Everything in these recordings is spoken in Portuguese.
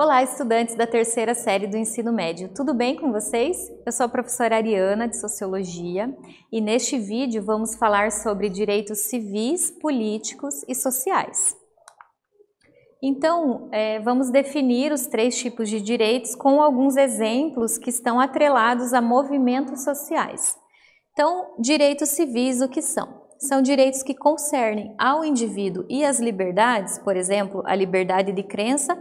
Olá, estudantes da terceira série do ensino médio, tudo bem com vocês? Eu sou a professora Ariana de Sociologia e neste vídeo vamos falar sobre direitos civis, políticos e sociais. Então, é, vamos definir os três tipos de direitos com alguns exemplos que estão atrelados a movimentos sociais. Então, direitos civis, o que são? são direitos que concernem ao indivíduo e às liberdades, por exemplo, a liberdade de crença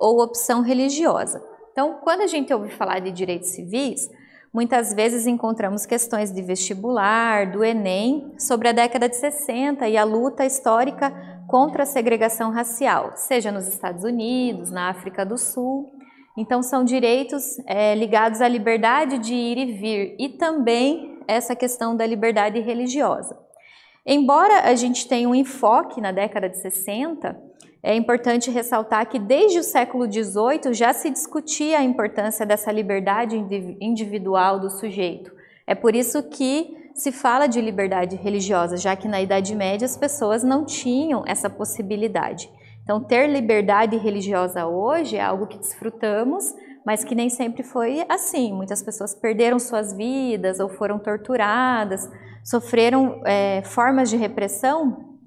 ou opção religiosa. Então, quando a gente ouve falar de direitos civis, muitas vezes encontramos questões de vestibular, do Enem, sobre a década de 60 e a luta histórica contra a segregação racial, seja nos Estados Unidos, na África do Sul. Então, são direitos é, ligados à liberdade de ir e vir e também essa questão da liberdade religiosa. Embora a gente tenha um enfoque na década de 60, é importante ressaltar que desde o século XVIII já se discutia a importância dessa liberdade individual do sujeito. É por isso que se fala de liberdade religiosa, já que na Idade Média as pessoas não tinham essa possibilidade. Então, ter liberdade religiosa hoje é algo que desfrutamos, mas que nem sempre foi assim. Muitas pessoas perderam suas vidas ou foram torturadas, sofreram é, formas de repressão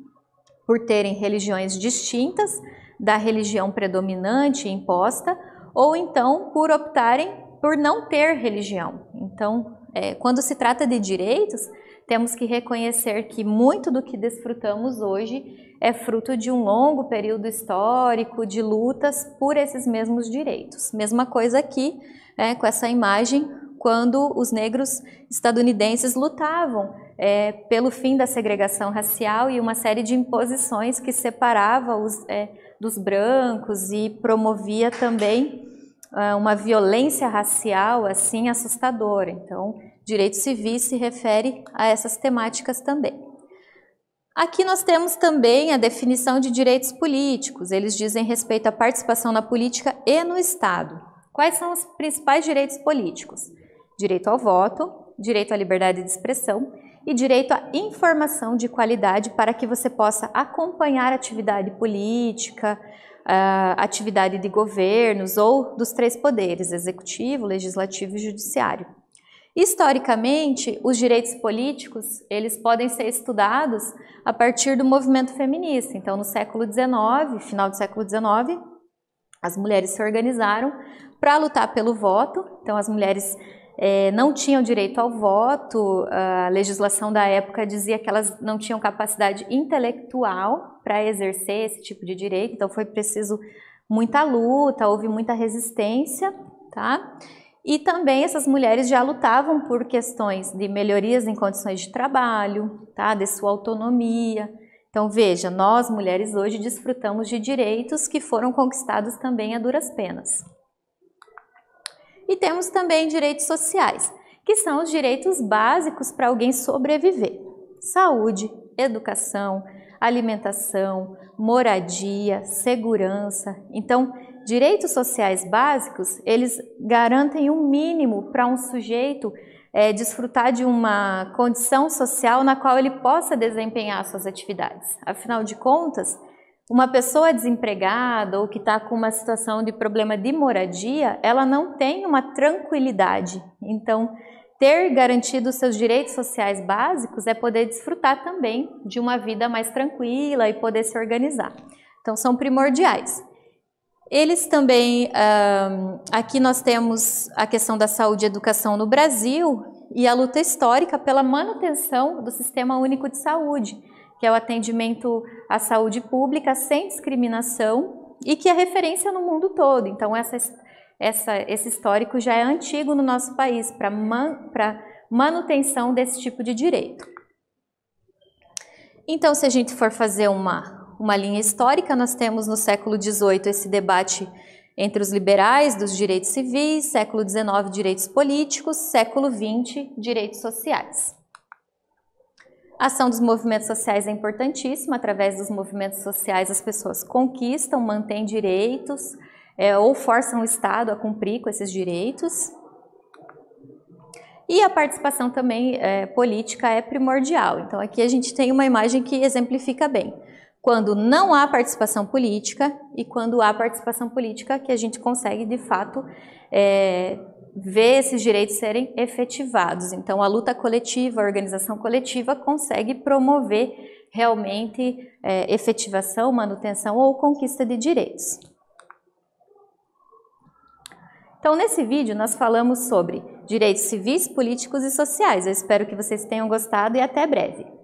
por terem religiões distintas da religião predominante imposta, ou então por optarem por não ter religião. Então, é, quando se trata de direitos, temos que reconhecer que muito do que desfrutamos hoje é fruto de um longo período histórico de lutas por esses mesmos direitos. Mesma coisa aqui né, com essa imagem, quando os negros estadunidenses lutavam é, pelo fim da segregação racial e uma série de imposições que separava os é, dos brancos e promovia também é, uma violência racial assim assustadora. Então, direito civil se refere a essas temáticas também. Aqui nós temos também a definição de direitos políticos. Eles dizem respeito à participação na política e no Estado. Quais são os principais direitos políticos? Direito ao voto, direito à liberdade de expressão e direito à informação de qualidade para que você possa acompanhar atividade política, atividade de governos ou dos três poderes, executivo, legislativo e judiciário. Historicamente, os direitos políticos eles podem ser estudados a partir do movimento feminista. Então, no século XIX, final do século XIX, as mulheres se organizaram para lutar pelo voto. Então, as mulheres é, não tinham direito ao voto. A legislação da época dizia que elas não tinham capacidade intelectual para exercer esse tipo de direito. Então, foi preciso muita luta, houve muita resistência, tá? E também essas mulheres já lutavam por questões de melhorias em condições de trabalho, tá? de sua autonomia. Então veja, nós mulheres hoje desfrutamos de direitos que foram conquistados também a duras penas. E temos também direitos sociais, que são os direitos básicos para alguém sobreviver: saúde, educação, alimentação, moradia, segurança. Então, direitos sociais básicos, eles garantem um mínimo para um sujeito é, desfrutar de uma condição social na qual ele possa desempenhar suas atividades. Afinal de contas, uma pessoa desempregada ou que está com uma situação de problema de moradia, ela não tem uma tranquilidade. Então, ter garantido seus direitos sociais básicos é poder desfrutar também de uma vida mais tranquila e poder se organizar. Então, são primordiais. Eles também, uh, aqui nós temos a questão da saúde e educação no Brasil e a luta histórica pela manutenção do Sistema Único de Saúde, que é o atendimento à saúde pública sem discriminação e que é referência no mundo todo. Então, essa, essa, esse histórico já é antigo no nosso país para man, manutenção desse tipo de direito. Então, se a gente for fazer uma uma linha histórica, nós temos no século XVIII esse debate entre os liberais dos direitos civis, século XIX, direitos políticos, século XX, direitos sociais. A ação dos movimentos sociais é importantíssima, através dos movimentos sociais as pessoas conquistam, mantêm direitos é, ou forçam o Estado a cumprir com esses direitos. E a participação também é, política é primordial. Então aqui a gente tem uma imagem que exemplifica bem quando não há participação política e quando há participação política que a gente consegue, de fato, é, ver esses direitos serem efetivados. Então, a luta coletiva, a organização coletiva consegue promover realmente é, efetivação, manutenção ou conquista de direitos. Então, nesse vídeo, nós falamos sobre direitos civis, políticos e sociais. Eu espero que vocês tenham gostado e até breve.